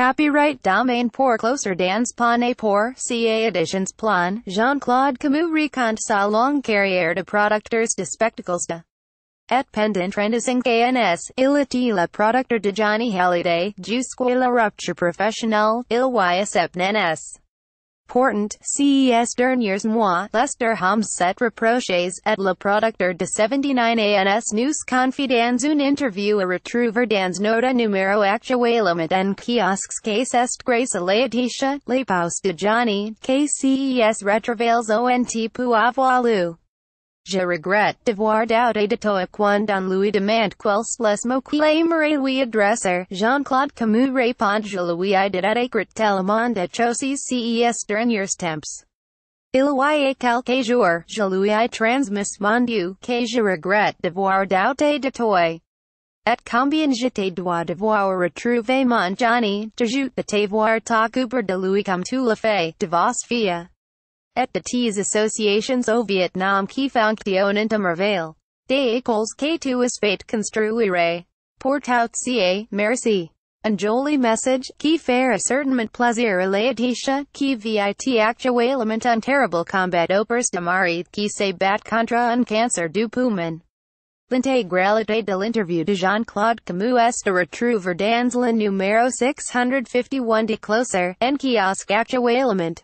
Copyright Domain pour closer dance pan et pour, ca editions plan, Jean-Claude Camus raconte sa longue carrière de producteurs de spectacles de et pendant rendissant KNS, il était le producteur de Johnny Halliday, jusqu'à la rupture professionnelle, il y a sept ns important, ces derniers mois, Lester Homs set reproches, at le producteur de 79 ans nous confie dans une interview à retrouver dans notre numéro actuel et en kiosques case est grace Laetitia, les de Johnny, KCES ces ont pu avoir lieu. Je regrette d'avoir douter de toi quand on lui demande quels les mots qu'il aimerait lui adresser. Jean-Claude Camus répond Je lui ai dit écrit tellement de choses ces derniers temps. Il y a quelques jours, je lui ai transmis mon Dieu que je regrette d'avoir douter de toi. Et combien te dois devoir retrouver mon Johnny, de jute de voir ta cooper de lui comme tu le fais, de vos fia. At the Ts Associations au Vietnam qui fonctionne à merveille. De écoles que tu as fait construire. Portout ca, merci. Un joli message, qui a certainement plaisir à l'Aetitia, qui vit actuellement un terrible combat au mari qui se bat contre un cancer du poumon. L'intégralité de l'interview de Jean-Claude Camus est retrouver dans le numéro 651 de Closer, en kiosque actuellement.